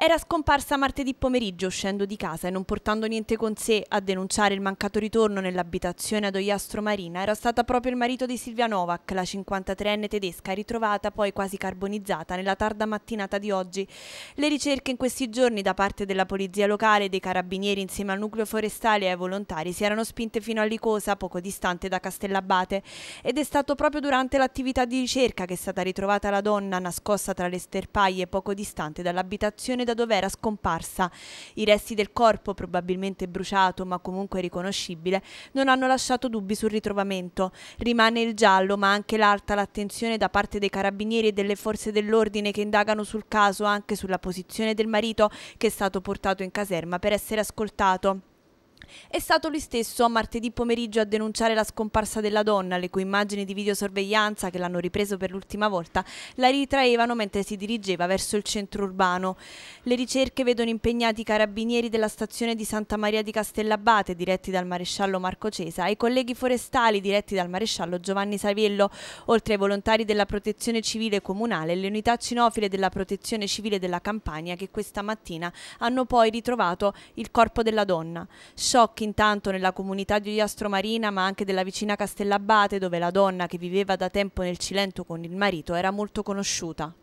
Era scomparsa martedì pomeriggio uscendo di casa e non portando niente con sé a denunciare il mancato ritorno nell'abitazione ad Oiastro Marina. Era stata proprio il marito di Silvia Novak, la 53enne tedesca, ritrovata poi quasi carbonizzata nella tarda mattinata di oggi. Le ricerche in questi giorni da parte della polizia locale, dei carabinieri insieme al nucleo forestale e ai volontari si erano spinte fino a Licosa, poco distante da Castellabate. Ed è stato proprio durante l'attività di ricerca che è stata ritrovata la donna nascosta tra le sterpaie poco distante dall'abitazione da dove era scomparsa. I resti del corpo, probabilmente bruciato ma comunque riconoscibile, non hanno lasciato dubbi sul ritrovamento. Rimane il giallo, ma anche l'alta l'attenzione da parte dei carabinieri e delle forze dell'ordine che indagano sul caso anche sulla posizione del marito che è stato portato in caserma per essere ascoltato. È stato lui stesso a martedì pomeriggio a denunciare la scomparsa della donna, le cui immagini di videosorveglianza, che l'hanno ripreso per l'ultima volta, la ritraevano mentre si dirigeva verso il centro urbano. Le ricerche vedono impegnati i carabinieri della stazione di Santa Maria di Castellabate, diretti dal maresciallo Marco Cesa, e i colleghi forestali, diretti dal maresciallo Giovanni Saviello, oltre ai volontari della protezione civile comunale e le unità cinofile della protezione civile della Campania, che questa mattina hanno poi ritrovato il corpo della donna. Scioglie shock intanto nella comunità di Oiastromarina ma anche della vicina Castellabate dove la donna che viveva da tempo nel Cilento con il marito era molto conosciuta.